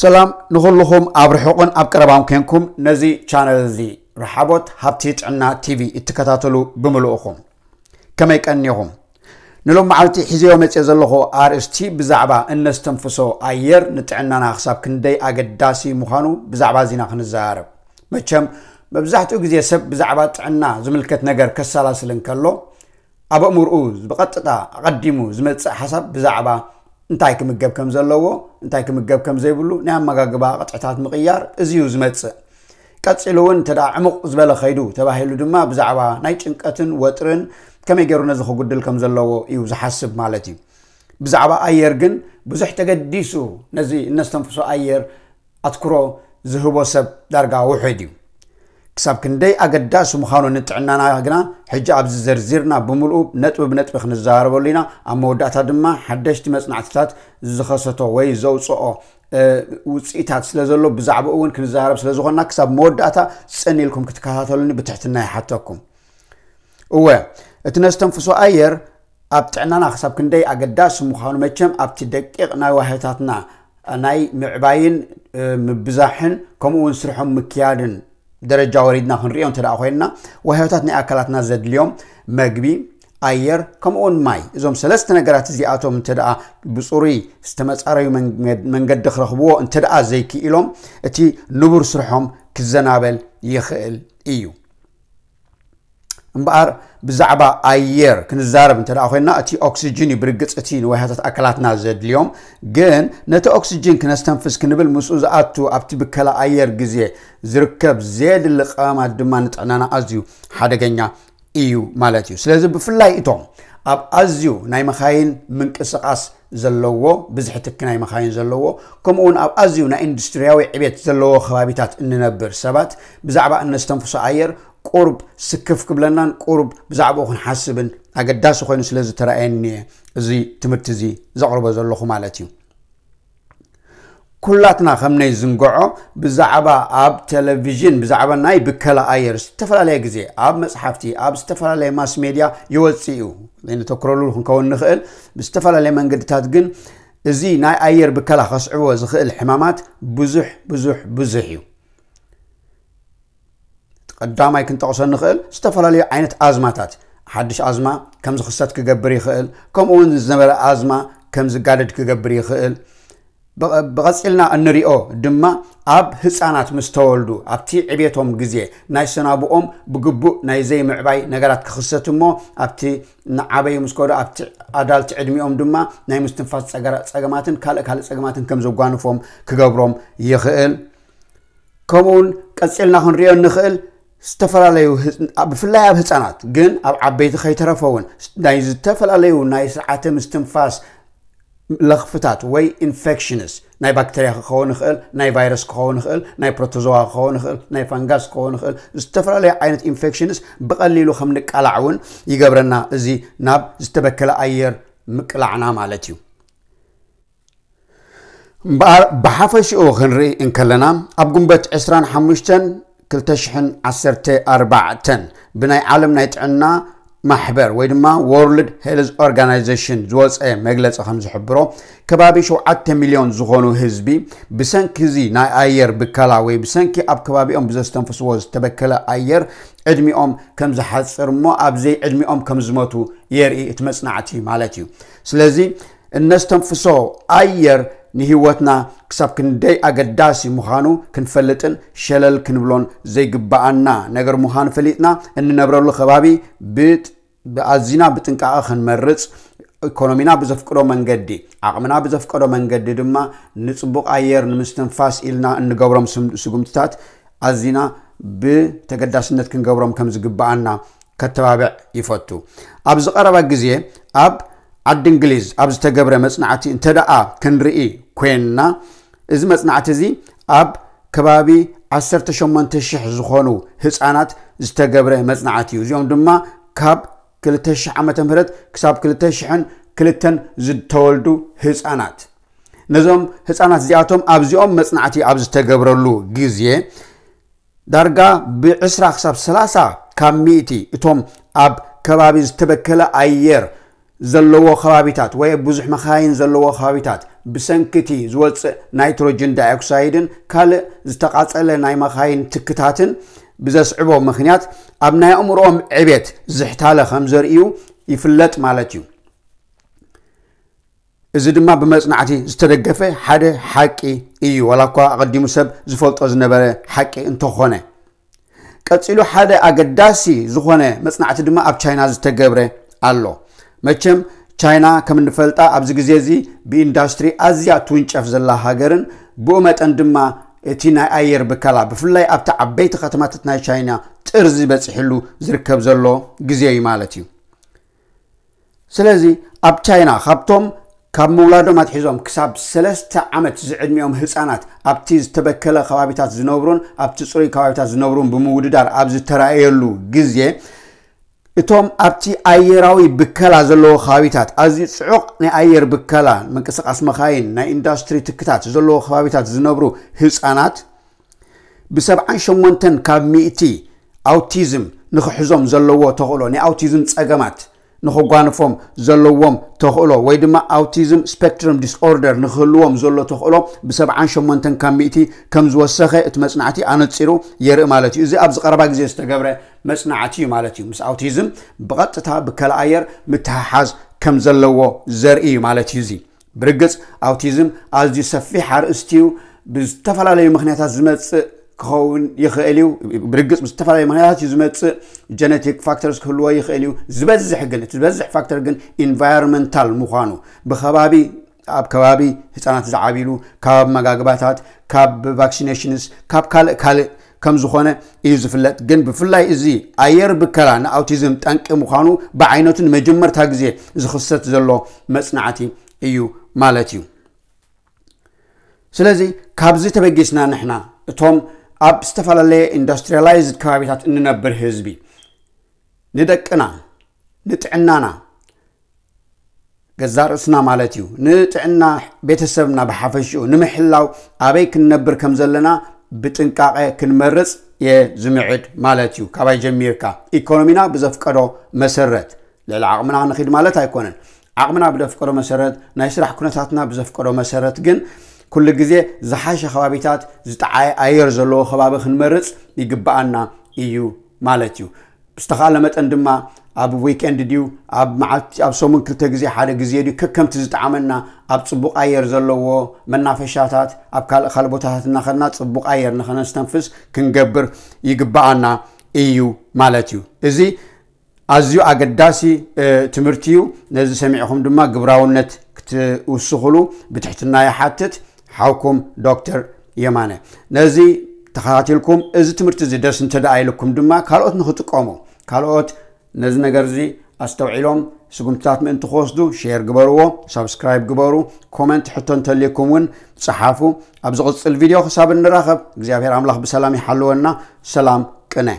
ሰላም ንኹልኹም ኣብ ርሑቕን ኣብ ቀረባን ኮንኩም ነዚ ቻነል እዚ ረሓቦት ሃብቲ ጥዕና ቲቪ እትከታተሉ ብምልኡኹም ከመይ ቀኒኹም ንሎም መዓልቲ ሒዘዮ መፅ ዘለኹ ኣርእስቲ ብዛዕባ እነስተንፍሶ ኣየር ንጥዕናና ክሳብ ክንደይ ኣገዳሲ ምዃኑ ብዛዕባ እዚና ክንዘራርብ መቸም መብዛሕትኡ ግዜ ሰብ ብዛዕባ ጥዕና ዝምልከት ነገር ከሰላስልን ከሎ ኣብ ኣእምርኡ ብቐጥታ ኣቐዲሙ ዝመፅእ ሓሳብ ብዛዕባ انتاي كمجب كم زلوغو انتاي كمجب كم زيبلو نعم مقاقبا قطعتات مقيار ازيوز متس كاتسلون تدا عمق زبالة خيدو تباهيلو دما بزعبا نايتشن كاتن وطرن كم يجرو نزخو قدل كم زلوغو ايوز حاسب مالتي بزعبا اير جن بزح تقديسو نزي الناس اير اتكرو زهبو سب درقا وحيديو كساب كندي أجد مخانو نتعنا ناقنا حجة أبز زرزيرنا بملؤ نتو بنت بخن الزهر بولينا أما ودعت دمى حدش تمس نعتلات زخصته وي زو صو أه وسيت سلزلو بزعب أون كن الزهر بسلزو خنا كساب مودعتا سني لكم كتكاتلني بتحتنا حتىكم أوه اتنستم فسو أير أبتعنا ناقساب كندي أجد داس مخانو متشم أبتدقق ناوهتاتنا ناي معباين مبزاحن كم ونسرحهم مكيادن ደረጃ ወሪድና ክንሪኦ እንተ ኮይንና ወሃዮታት ናይ ኣካላትና ዘድልዮም መግቢ ኣየር ከምኡውን ማይ እዞም ሰለስተ ነገራት እዚኣቶም እንተ ብፅሩይ ዝተመፃረዩ መንገዲ ክረኽብዎ እንተ ዘይክኢሎም እቲ ንቡር ስርሖም ክዘናበል ይኽእል እዩ እምበኣር ብዛዕባ ኣየር ክንዛረብ እንተ ኮይና እቲ ኦክሲጅን እዩ ብርግፅ እቲ ንወያታት ኣካላትና ዘድልዮም ግን ነቲ ኦክሲጅን ክነስተንፍስ ክንብል ምስኡ ዝኣቱ ኣብቲ ብከላ ኣየር ግዜ ዝርከብ ዘየድሊ ቀማት ድማ ንጥዕናና ኣዝዩ ሓደገኛ እዩ ማለት እዩ ስለዚ ብፍላይ እቶም ኣብ ኣዝዩ ናይ መኻይን ምንቅስቃስ ዘለዎ ብዙሕ ትኪ ናይ መኻይን ዘለዎ ከምኡ ውን ኣብ ኣዝዩ ናይ ኢንዱስትርያዊ ዕቤት ዘለዎ ከባቢታት እንነብር ሰባት ብዛዕባ እነስተንፍሶ ኣየር ቁርብ ስክፍ ክብለናን ቁርብ ብዛዕባኡ ክንሓስብን ኣገዳሲ ኮይኑ ስለ ዚ ተረኣየኒ እዚ ትምህርቲ እዚ ዘቅርበ ዘለኹ ማለት እዩ ኩላትና ከምነይ ዝንገዖ ብዛዕባ ኣብ ቴለቭዥን ብዛዕባ ናይ ብከላ ኣየር ዝተፈላለየ ግዜ ኣብ መፅሓፍቲ ኣብ ዝተፈላለየ ማስ ሜድያ ይወፅ እዩ ነተክረሉ ክንከውን ንኽእል ዝተፈላለየ መንገድታት ግን እዚ ናይ ኣየር ብከላ ከስዕቦዎ ዝኽእል ሕማማት ብዙሕ ብዙሕ ብዙሕ እዩ ቀዳማይ ክንጠቕሶ ንኽእል ዝተፈላለዩ ዓይነት ኣዝማታት ሓድሽ ኣዝማ ከም ዝኽሰት ክገብር ይኽእል ከምኡ ውን ዝነበረ ኣዝማ ከም ዝጋደድ ክገብር ይኽእል ብቐፂልና እንሪኦ ድማ ኣብ ህፃናት ምስ ተወልዱ ኣብቲ ዕብቶም ግዜ ናይ ሰናብኦም ብግቡእ ናይ ዘይምዕባይ ነገራት ክኽሰት እሞ ኣብቲ ንዓበይ ምስ ከዶ ኣብቲ ኣዳልቲ ዕድሚኦም ድማ ናይ ምስትንፋስ ፀገማትን ካልእ ካልእ ፀገማትን ከም ዘጓንፎም ክገብሮም ይኽእል ከምኡውን ቀፂልና ክንሪኦ ንኽእል ዝተፈላለዩ ብፍላይ ኣብ ህፃናት ግን ኣብ ዓበይቲ ከይተረፈ እውን ናይ ዝተፈላለዩ ናይ ስርዓተ ምስትንፋስ ለኽፍታት ወይ ኢንፌክሽንስ ናይ ባክተርያ ክኸውን ይኽእል ናይ ቫይረስ ክኸውን ይኽእል ናይ ፕሮቶዞዋ ክኸውን ይኽእል ናይ ፋንጋስ ክኸውን ይኽእል ዝተፈላለዩ ዓይነት ኢንፌክሽንስ ብቐሊሉ ከም ንቃላዕ እውን ይገብረና እዚ ናብ ዝተበከለ ኣየር ምቅላዕና ማለት እዩ እምበኣር ብሓፈሽኡ ክንርኢ እንከለና ኣብ ጉንበት 25 كلتشحن عسرت أربعة بناي عالم نيت عنا محبر ويدما World Health Organization زوز اي مجلس خمس حبرو كبابي شو عتة مليون زغونو هزبي بسن كزي ناي اير بكلا وي بسن كي اب كبابي ام بزستن فسوز تبكلا اير ادمي ام كم زحصر مو ابزي ادمي ام كم زموتو يري اتمسنعتي مالتي سلازي الناس تنفسو اير ንህይወትና ክሳብ ክንደይ ኣገዳሲ ምዃኑ ክንፈልጥን ሸለል ክንብሎን ዘይግባኣና ነገር ምዃኑ ፈሊጥና እንነብረሉ ከባቢ ብኣዝና ብጥንቃቐ ክንመርፅ ኢኮኖሚና ብዘፍቅዶ መንገዲ ዓቕምና ብዘፍቀዶ መንገዲ ድማ ንፅቡቕ ኣየር ንምስትንፋስ ኢልና እንገብሮም ስጉምትታት ኣዝና ብተገዳስነት ክንገብሮም ከም ዝግባኣና ከተባብዕ ይፈቱ ኣብ ዝቐረበ ግዜ ኣብ ዓዲ እንግሊዝ ኣብ ዝተገብረ መፅናዕቲ እንተ ደኣ ክንርኢ ኮይንና እዚ መፅናዕቲ እዚ ኣብ ከባቢ 18,000 ዝኾኑ ህፃናት ዝተገብረ መፅናዕቲ እዩ እዚኦም ድማ ካብ 2000 ዓ ም ክሳብ 2002 ዝተወልዱ ህፃናት ነዞም ህፃናት እዚኣቶም ኣብዚኦም መፅናዕቲ ኣብ ዝተገብረሉ ግዜ ዳርጋ ብ20 ክሳብ 30 ካብ ሚእቲ እቶም ኣብ ከባቢ ዝተበከለ ኣየር ዘለዎ ከባቢታት ወይ ብዙሕ መካይን ዘለዎ ከባቢታት ብሰንኪ ዝወፅእ ናይትሮጅን ዳይኦክሳይድን ካልእ ዝተቃፀለ ናይ መካይን ትክታትን ብዘስዕቦ ምክንያት ኣብ ናይ ኣእምሮኦም ዕቤት ዝሕታለ ከም ዘርእዩ ይፍለጥ ማለት እዩ እዚ ድማ ብመፅናዕቲ ዝተደገፈ ሓደ ሓቂ እዩ ዋላ እኳ ኣቐዲሙ ሰብ ዝፈልጦ ዝነበረ ሓቂ እንተኾነ ቀፂሉ ሓደ ኣገዳሲ ዝኾነ መፅናዕቲ ድማ ኣብ ቻይና ዝተገብረ ኣሎ መቼም ቻይና ከምንፈልጣ ኣብዚ ግዜ እዚ ብኢንዳስትሪ ኣዝያ ትውንጨፍ ዘላ ሃገርን ብኡ መጠን ድማ እቲ ናይ ኣየር ብከላ ብፍላይ ኣብቲ ዓበይቲ ከተማታት ናይ ቻይና ጥርዚ በፂሕሉ ዝርከብ ዘሎ ግዜ እዩ ማለት እዩ ስለዚ ኣብ ቻይና ካብቶም ካብ ምውላዶም ኣትሒዞም ክሳብ ሰለስተ ዓመት ዝዕድሚኦም ህፃናት ኣብቲ ዝተበከለ ከባቢታት ዝነብሩን ኣብቲ ፅሩይ ከባቢታት ዝነብሩን ብምውድዳር ኣብ ዝተረእየሉ ግዜ እቶም ኣብቲ ኣየራዊ ብከላ ዘለዎ ከባቢታት ኣዝዩ ፅዑቕ ናይ ኣየር ብከላ ምንቅስቃስ መካይን ናይ ኢንዳስትሪ ትክታት ዘለዎ ከባቢታት ዝነብሩ ህፃናት ብ78 ካብ ሚእቲ ኣውቲዝም ንክሕዞም ዘለዎ ተኽእሎ ናይ ኣውቲዝም ፀገማት ንክጓንፎም ዘለዎም ተኽእሎ ወይ ድማ ኣውቲዝም ስፔክትረም ዲስኦርደር ንክህልዎም ዘሎ ተኽእሎ ብ78 ካብ ሚእቲ ከም ዝወሰኸ እቲ መፅናዕቲ ኣነፂሩ የርኢ ማለት እዩ እዚ ኣብ ዝቀረባ ግዜ ዝተገብረ መፅናዓት እዩ ማለት እዩ ምስ ኣውቲዝም ብቀጥታ ብከላኣየር ምትሓሓዝ ከም ዘለዎ ዘርኢ እዩ ማለት እዩ ዚ ብርግፅ ኣውቲዝም ኣዝዩ ሰፊሕ ኣርእስትዩ ብዝተፈላለዩ ምክንያታት ዝመፅእ ክኸውን ይኽእል እዩብር ዝተፈላለዩ ምክንት ዩ ዝመፅእ ጀነቲክ ፋክተርስ ክህልዎ ይኽእል እዩ ዝበዝሕ ግን እቲ ዝበዝሕ ፋክተር ግን ኢንቫሮንመንታል ምኳኑ ብከባቢ ኣብ ከባቢ ህፃናት ዝዓቢሉ ካባመጋግባታት ካብ ቫክሲነሽንስ ካብ ካልእ ካእ ከም ዝኾነ እዩ ዝፍለጥ ግን ብፍላይ እዚ ኣየር ብከራ ንኣውቲዝም ጠንቂ ምዃኑ ብዓይነቱ ንመጀመርታ ግዜ ዝኽሰት ዘሎ መፅናዕቲ እዩ ማለት እዩ ስለዚ ካብዚ ተበጊስና ንሕና እቶም ኣብ ዝተፈላለየ ኢንዳስትሪላይዝድ ከባቢታት እንነብር ህዝቢ ንደቅና ንጥዕናና ገዛ ርእስና ማለት እዩ ንጥዕና ቤተሰብና ብሓፈሽኡ ንምሕላው ኣበይ ክንነብር ከም ዘለና ብጥንቃቐ ክንመርፅ የዝምዕድ ማለት እዩ ካባይ ጀሚርካ ኢኮኖሚና ብዘፍቀዶ መሰረት ልዕሊ ዓቕምና ክንኽድ ማለት ኣይኮነን ዓቕምና ብዘፍቀዶ መሰረት ናይ ስራሕ ኩነታትና ብዘፍቀዶ መሰረት ግን ኩሉ ግዜ ዝሓሸ ከባቢታት ዝተዓየ ኣየር ዘለዎ ከባቢ ክንመርፅ ይግባኣና እዩ ማለት እዩ ዝተኻለ መጠን ድማ ኣብ ዊኬንድ ድዩ ኣብ መዓልቲ ኣብ ሰሙን ክልተ ግዜ ሓደ ግዜ ድዩ ከከምቲ ዝጣዓመና ኣብ ፅቡቅ ኣየር ዘለዎ መናፈሻታት ኣብ ካልእ ካልእ ቦታታት እናኸድና ፅቡቅ ኣየር ንኸነስተንፍስ ክንገብር ይግባኣና እዩ ማለት እዩ እዚ ኣዝዩ ኣገዳሲ ትምህርቲ እዩ ነዚ ሰሚዕኹም ድማ ግብራውነት ክትውስኽሉ ብትሕትና ይሓትት ሓውኩም ዶክተር የማነ ነዚ ተኸታቲልኩም እዚ ትምህርቲ እዚ ደስ እንተደኣ ኢልኩም ድማ ካልኦት ንክጥቀሙ ካልኦት ነዚ ነገር እዚ ኣስተውዒሎም ስጉምትታት ምእንቲ ክወስዱ ሼር ግበርዎ ሳብስክራይብ ግበሩ ኮመንት ሕቶ እንተልየኩም እውን ፀሓፉ ኣብ ዝቕፅል ቪድዮ ክሳብ እንራኸብ እግዚኣብሔር ኣምላኽ ብሰላም ይሓልወና ሰላም ቅነ